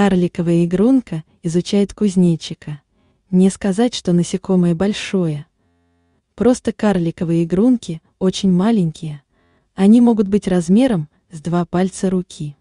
Карликовая игрунка изучает кузнечика. Не сказать, что насекомое большое. Просто карликовые игрунки очень маленькие. Они могут быть размером с два пальца руки.